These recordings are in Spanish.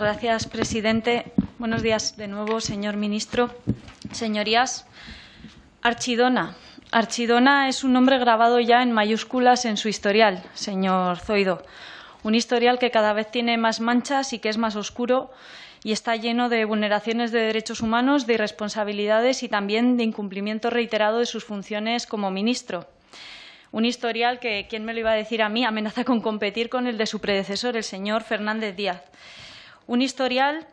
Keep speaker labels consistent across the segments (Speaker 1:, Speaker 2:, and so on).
Speaker 1: Gracias, presidente. Buenos días de nuevo, señor ministro. Señorías, Archidona. Archidona es un nombre grabado ya en mayúsculas en su historial, señor Zoido. Un historial que cada vez tiene más manchas y que es más oscuro y está lleno de vulneraciones de derechos humanos, de irresponsabilidades y también de incumplimiento reiterado de sus funciones como ministro. Un historial que, ¿quién me lo iba a decir a mí?, amenaza con competir con el de su predecesor, el señor Fernández Díaz. Un historial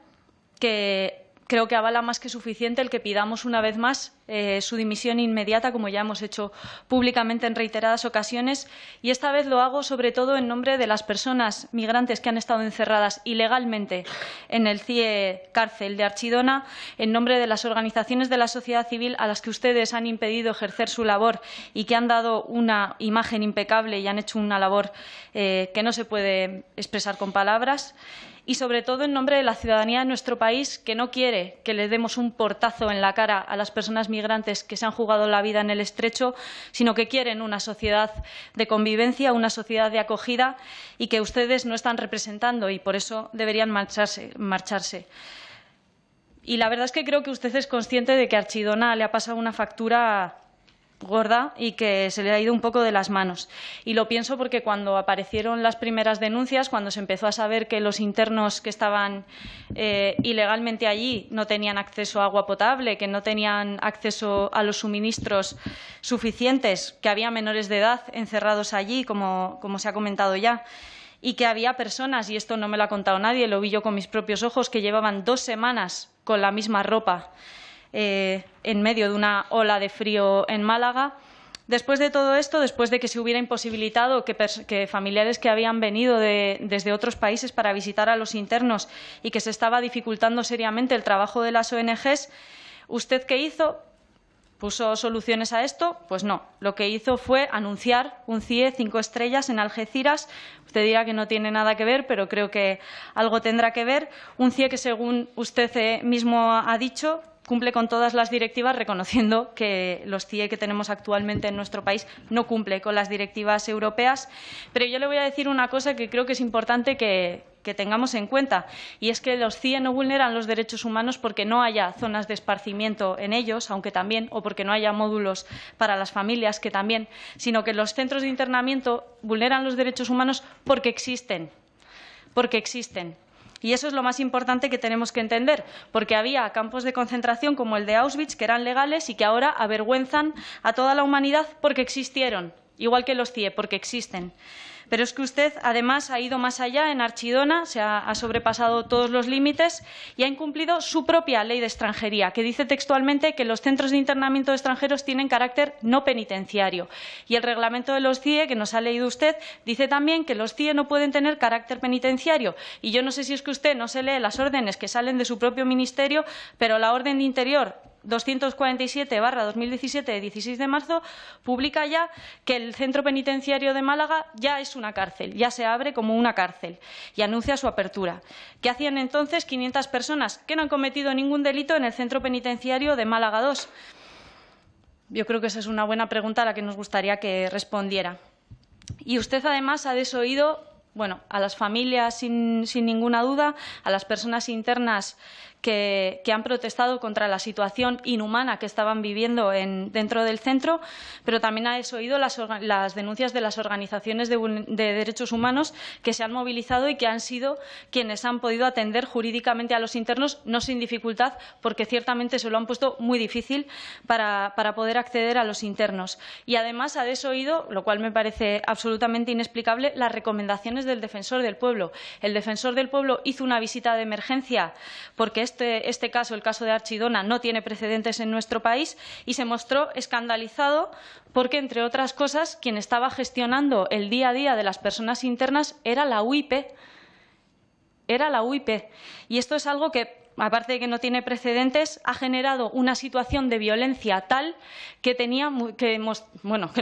Speaker 1: que creo que avala más que suficiente el que pidamos una vez más eh, su dimisión inmediata, como ya hemos hecho públicamente en reiteradas ocasiones. Y esta vez lo hago sobre todo en nombre de las personas migrantes que han estado encerradas ilegalmente en el CIE cárcel de Archidona, en nombre de las organizaciones de la sociedad civil a las que ustedes han impedido ejercer su labor y que han dado una imagen impecable y han hecho una labor eh, que no se puede expresar con palabras y, sobre todo, en nombre de la ciudadanía de nuestro país, que no quiere que le demos un portazo en la cara a las personas migrantes que se han jugado la vida en el estrecho, sino que quieren una sociedad de convivencia, una sociedad de acogida y que ustedes no están representando y por eso deberían marcharse. Y la verdad es que creo que usted es consciente de que a Archidona le ha pasado una factura gorda y que se le ha ido un poco de las manos. Y lo pienso porque cuando aparecieron las primeras denuncias, cuando se empezó a saber que los internos que estaban eh, ilegalmente allí no tenían acceso a agua potable, que no tenían acceso a los suministros suficientes, que había menores de edad encerrados allí, como, como se ha comentado ya, y que había personas, y esto no me lo ha contado nadie, lo vi yo con mis propios ojos, que llevaban dos semanas con la misma ropa eh, en medio de una ola de frío en Málaga. Después de todo esto, después de que se hubiera imposibilitado que, familiares que habían venido de, desde otros países para visitar a los internos y que se estaba dificultando seriamente el trabajo de las ONGs, ¿usted qué hizo? ¿Puso soluciones a esto? Pues no. Lo que hizo fue anunciar un CIE cinco estrellas en Algeciras. Usted dirá que no tiene nada que ver, pero creo que algo tendrá que ver. Un CIE que, según usted eh, mismo ha dicho, cumple con todas las directivas, reconociendo que los CIE que tenemos actualmente en nuestro país no cumple con las directivas europeas. Pero yo le voy a decir una cosa que creo que es importante que, que tengamos en cuenta, y es que los CIE no vulneran los derechos humanos porque no haya zonas de esparcimiento en ellos, aunque también, o porque no haya módulos para las familias, que también, sino que los centros de internamiento vulneran los derechos humanos porque existen, porque existen y eso es lo más importante que tenemos que entender, porque había campos de concentración como el de Auschwitz que eran legales y que ahora avergüenzan a toda la humanidad porque existieron, igual que los CIE, porque existen. Pero es que usted, además, ha ido más allá en Archidona, se ha, sobrepasado todos los límites y ha incumplido su propia ley de extranjería, que dice textualmente que los centros de internamiento de extranjeros tienen carácter no penitenciario. Y el reglamento de los CIE, que nos ha leído usted, dice también que los CIE no pueden tener carácter penitenciario. Y yo no sé si es que usted no se lee las órdenes que salen de su propio ministerio, pero la orden de Interior 247-2017 de 16 de marzo publica ya que el Centro Penitenciario de Málaga ya es una cárcel, ya se abre como una cárcel y anuncia su apertura. ¿Qué hacían entonces 500 personas que no han cometido ningún delito en el Centro Penitenciario de Málaga 2? Yo creo que esa es una buena pregunta a la que nos gustaría que respondiera. Y usted, además, ha desoído bueno, a las familias sin, sin, ninguna duda, a las personas internas que, han protestado contra la situación inhumana que estaban viviendo dentro del centro, pero también ha desoído las, denuncias de las organizaciones de, derechos humanos que se han movilizado y que han sido quienes han podido atender jurídicamente a los internos, no sin dificultad, porque ciertamente se lo han puesto muy difícil para, para poder acceder a los internos. Y además ha desoído, lo cual me parece absolutamente inexplicable, las recomendaciones del defensor del pueblo. El defensor del pueblo hizo una visita de emergencia porque este, este, caso, el caso de Archidona, no tiene precedentes en nuestro país y se mostró escandalizado porque, entre otras cosas, quien estaba gestionando el día a día de las personas internas era la UIP, era la UIP. Y esto es algo que aparte de que no tiene precedentes, ha generado una situación de violencia tal que, que,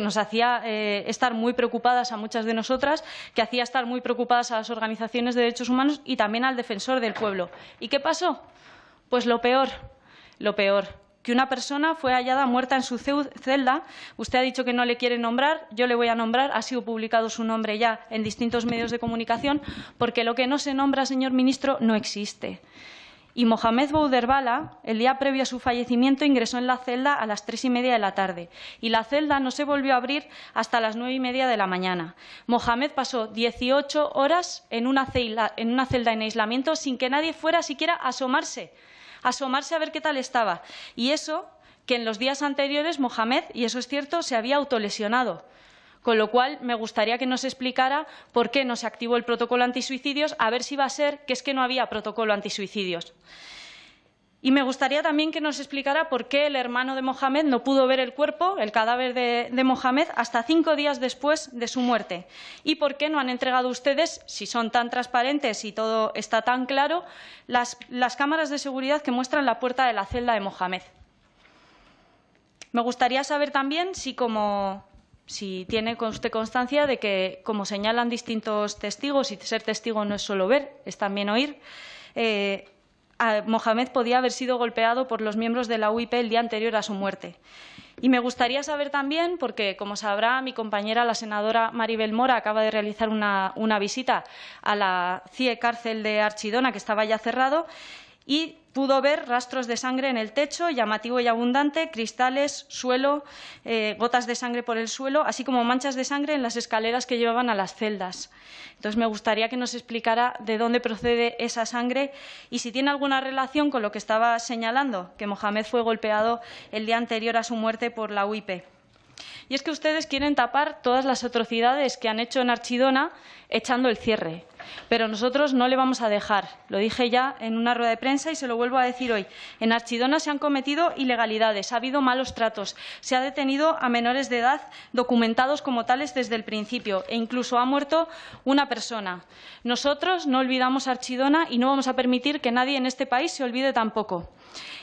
Speaker 1: nos hacía eh, estar muy preocupadas a muchas de nosotras, que hacía estar muy preocupadas a las organizaciones de derechos humanos y también al defensor del pueblo. ¿Y qué pasó? Pues lo peor, lo peor que una persona fue hallada muerta en su celda. Usted ha dicho que no le quiere nombrar, yo le voy a nombrar, ha sido publicado su nombre ya en distintos medios de comunicación, porque lo que no se nombra, señor ministro, no existe y Mohamed Bouderbala, el día previo a su fallecimiento, ingresó en la celda a las tres y media de la tarde y la celda no se volvió a abrir hasta las nueve y media de la mañana. Mohamed pasó 18 horas en una, celda, en una celda en aislamiento sin que nadie fuera siquiera a asomarse, a asomarse a ver qué tal estaba. Y eso que en los días anteriores Mohamed, y eso es cierto, se había autolesionado. Con lo cual, me gustaría que nos explicara por qué no se activó el protocolo antisuicidios, a ver si va a ser que es que no había protocolo antisuicidios. Y me gustaría también que nos explicara por qué el hermano de Mohamed no pudo ver el cuerpo, el cadáver de, Mohamed, hasta cinco días después de su muerte. Y por qué no han entregado ustedes, si son tan transparentes y todo está tan claro, las cámaras de seguridad que muestran la puerta de la celda de Mohamed. Me gustaría saber también si, como si tiene usted constancia de que, como señalan distintos testigos, y ser testigo no es solo ver, es también oír, eh, Mohamed podía haber sido golpeado por los miembros de la UIP el día anterior a su muerte. Y me gustaría saber también, porque como sabrá, mi compañera, la senadora Maribel Mora, acaba de realizar una, una visita a la CIE cárcel de Archidona, que estaba ya cerrado, y pudo ver rastros de sangre en el techo, llamativo y abundante, cristales, suelo, eh, gotas de sangre por el suelo, así como manchas de sangre en las escaleras que llevaban a las celdas. Entonces, me gustaría que nos explicara de dónde procede esa sangre y si tiene alguna relación con lo que estaba señalando, que Mohamed fue golpeado el día anterior a su muerte por la UIP. Y es que ustedes quieren tapar todas las atrocidades que han hecho en Archidona echando el cierre, pero nosotros no le vamos a dejar. Lo dije ya en una rueda de prensa y se lo vuelvo a decir hoy. En Archidona se han cometido ilegalidades, ha habido malos tratos, se ha detenido a menores de edad documentados como tales desde el principio e incluso ha muerto una persona. Nosotros no olvidamos Archidona y no vamos a permitir que nadie en este país se olvide tampoco.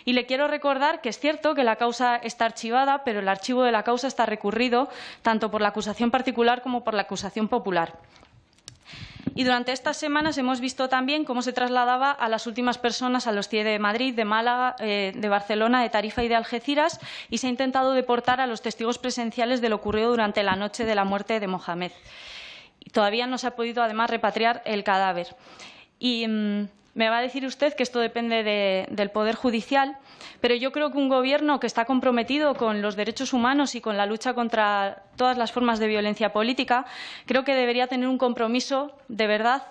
Speaker 1: Y le quiero recordar que es cierto que la causa está archivada, pero el archivo de la causa está recurrido tanto por la acusación particular como por la acusación popular. Y durante estas semanas hemos visto también cómo se trasladaba a las últimas personas a los CIE de Madrid, de Málaga, eh, de Barcelona, de Tarifa y de Algeciras y se ha intentado deportar a los testigos presenciales de lo ocurrido durante la noche de la muerte de Mohamed. Y todavía no se ha podido, además, repatriar el cadáver. Y mm, me va a decir usted que esto depende del Poder Judicial, pero yo creo que un Gobierno que está comprometido con los derechos humanos y con la lucha contra todas las formas de violencia política, creo que debería tener un compromiso de verdad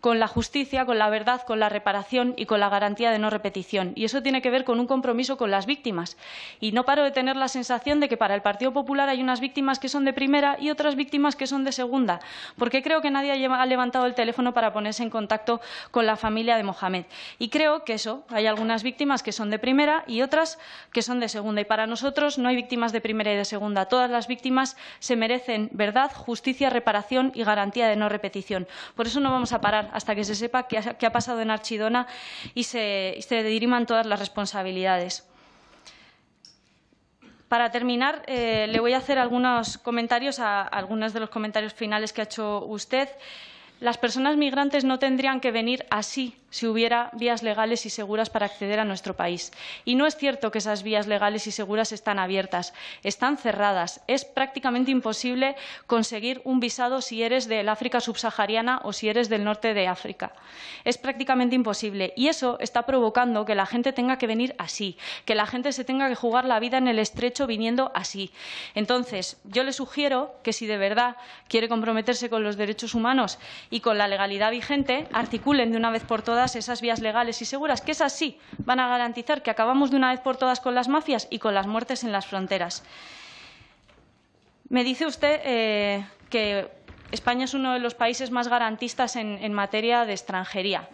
Speaker 1: con la justicia, con la verdad, con la reparación y con la garantía de no repetición. Y eso tiene que ver con un compromiso con las víctimas. Y no paro de tener la sensación de que para el Partido Popular hay unas víctimas que son de primera y otras víctimas que son de segunda, porque creo que nadie ha levantado el teléfono para ponerse en contacto con la familia de Mohamed. Y creo que eso, hay algunas víctimas que son de primera y otras que son de segunda. Y para nosotros no hay víctimas de primera y de segunda. Todas las víctimas se merecen verdad, justicia, reparación y garantía de no repetición. Por eso no vamos a parar hasta que se sepa qué ha, pasado en Archidona y se, diriman todas las responsabilidades. Para terminar, eh, le voy a hacer algunos comentarios a algunos de los comentarios finales que ha hecho usted. Las personas migrantes no tendrían que venir así si hubiera vías legales y seguras para acceder a nuestro país. Y no es cierto que esas vías legales y seguras están abiertas, están cerradas. Es prácticamente imposible conseguir un visado si eres del África subsahariana o si eres del norte de África. Es prácticamente imposible. Y eso está provocando que la gente tenga que venir así, que la gente se tenga que jugar la vida en el estrecho viniendo así. Entonces, yo le sugiero que si de verdad quiere comprometerse con los derechos humanos y con la legalidad vigente, articulen de una vez por todas esas vías legales y seguras, que esas sí van a garantizar que acabamos de una vez por todas con las mafias y con las muertes en las fronteras. Me dice usted eh, que España es uno de los países más garantistas en, materia de extranjería.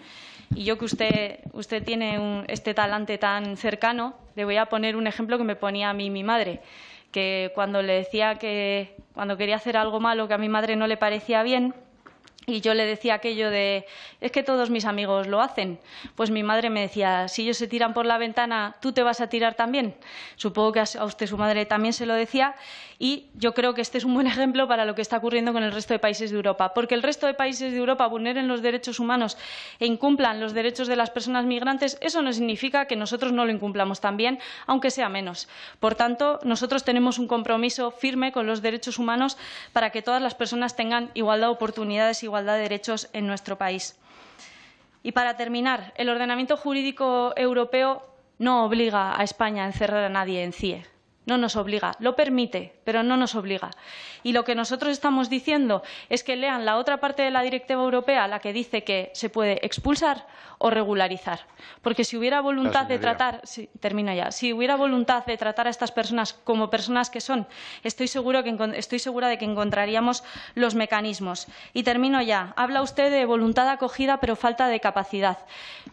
Speaker 1: Y yo que usted, tiene este talante tan cercano, le voy a poner un ejemplo que me ponía a mí mi madre, que cuando le decía que cuando quería hacer algo malo que a mi madre no le parecía bien, y yo le decía aquello de, es que todos mis amigos lo hacen. Pues mi madre me decía, si ellos se tiran por la ventana, tú te vas a tirar también. Supongo que a usted su madre también se lo decía. Y yo creo que este es un buen ejemplo para lo que está ocurriendo con el resto de países de Europa. Porque el resto de países de Europa vulneren los derechos humanos e incumplan los derechos de las personas migrantes, eso no significa que nosotros no lo incumplamos también, aunque sea menos. Por tanto, nosotros tenemos un compromiso firme con los derechos humanos para que todas las personas tengan igualdad de oportunidades, igualdad de derechos en nuestro país. Y para terminar, el ordenamiento jurídico europeo no obliga a España a encerrar a nadie en CIE. No nos obliga, lo permite, pero no nos obliga. Y lo que nosotros estamos diciendo es que lean la otra parte de la directiva europea, la que dice que se puede expulsar o regularizar. Porque si hubiera voluntad de tratar, sí, termino ya, si hubiera voluntad de tratar a estas personas como personas que son, estoy, segura de que encontraríamos los mecanismos. Y termino ya. Habla usted de voluntad acogida, pero falta de capacidad.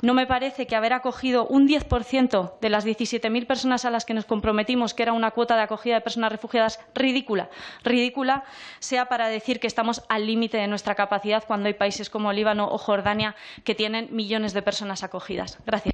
Speaker 1: No me parece que haber acogido un 10% de las 17.000 personas a las que nos comprometimos, que era una cuota de acogida de personas refugiadas, ridícula. Ridícula sea para decir que estamos al límite de nuestra capacidad cuando hay países como Líbano o Jordania que tienen millones de personas acogidas. Gracias.